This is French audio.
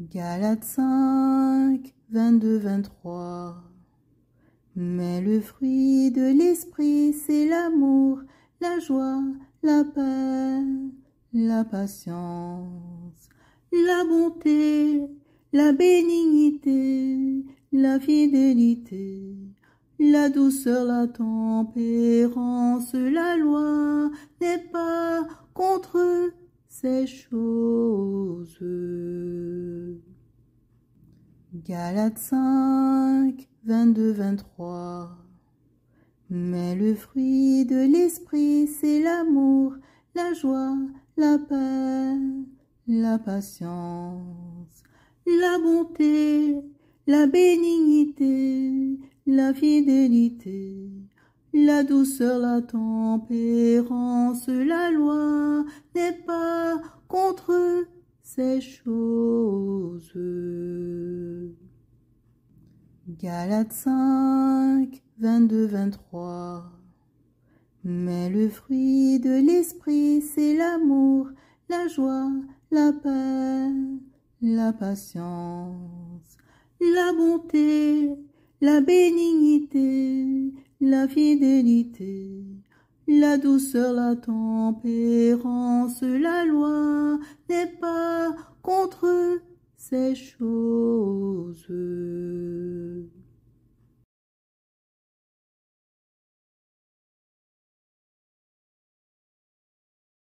Galates 5, 22, 23. Mais le fruit de l'esprit, c'est l'amour, la joie, la paix, la patience, la bonté, la bénignité, la fidélité, la douceur, la tempérance, la loi n'est pas contre ces choses. Galates 5, 22, 23. Mais le fruit de l'esprit, c'est l'amour, la joie, la paix, la patience, la bonté, la bénignité, la fidélité, la douceur, la tempérance, la loi n'est pas contre ces choses. Galates 5, 22, 23. Mais le fruit de l'esprit, c'est l'amour, la joie, la paix, la patience, la bonté, la bénignité, la fidélité, la douceur, la tempérance, la loi n'est pas contre ces choses.